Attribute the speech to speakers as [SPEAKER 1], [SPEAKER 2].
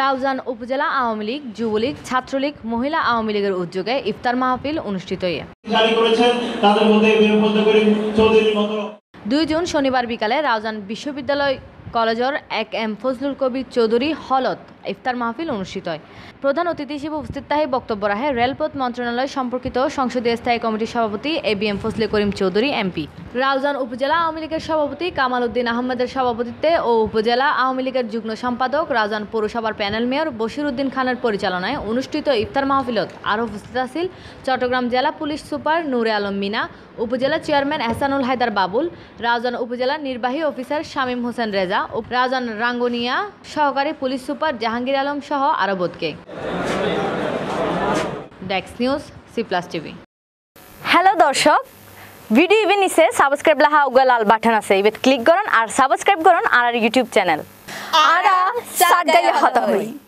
[SPEAKER 1] রাউজান উপজেলা আওয়ামী লীগ যুবলীগ ছাত্রলীগ মহিলা আওয়ামী লীগের উদ্যোগে ইফতার মাহফিল অনুষ্ঠিত দুই জুন শনিবার বিকালে রাউজান বিশ্ববিদ্যালয় কলেজের এক এম ফজলুল কবির চৌধুরী হলত ইফতার মাহফিল অনুষ্ঠিত হয় প্রধান অতিথি হিসেবে উপস্থিত তাহে বক্তব্য রাখে রেলপথ মন্ত্রণালয় সম্পর্কিত সংসদীয় স্থায়ী কমিটির সভাপতি A B M Fazle Karim Chowdhury MP Raozan উপজেলা আওয়ামী লীগের সভাপতি কামাল উদ্দিন আহমেদের সভাপতিত্বে ও উপজেলা আওয়ামী লীগের যুগ্ম সম্পাদক রাউজান পৌরসভার প্যানেল মেয়র বশির উদ্দিন খানের পরিচালনায় অনুষ্ঠিত ইফতার মাহফিলত আরও উপস্থিত আছিল চট্টগ্রাম জেলা পুলিশ সুপার নূরে আলম মিনা উপজেলা চেয়ারম্যান এহসানুল হায়দার বাবুল রাউজান উপজেলা নির্বাহী অফিসার শামীম হোসেন রেজা রাউজান রাঙ্গুনিয়া সহকারী পুলিশ সুপার জাহান জাহাঙ্গীর আলম সহ আরবতকে ডেক্স news C plus TV hello দর্শক ভিডিও ইভেন ইসে সাবস্ক্রাইব লাহা উগা লাল বাটন আছে
[SPEAKER 2] ইভেন ক্লিক করুন আর সাবস্ক্রাইব করুন আর ইউটিউব চ্যানেল
[SPEAKER 3] আর সাগাইয়া হতা
[SPEAKER 4] হই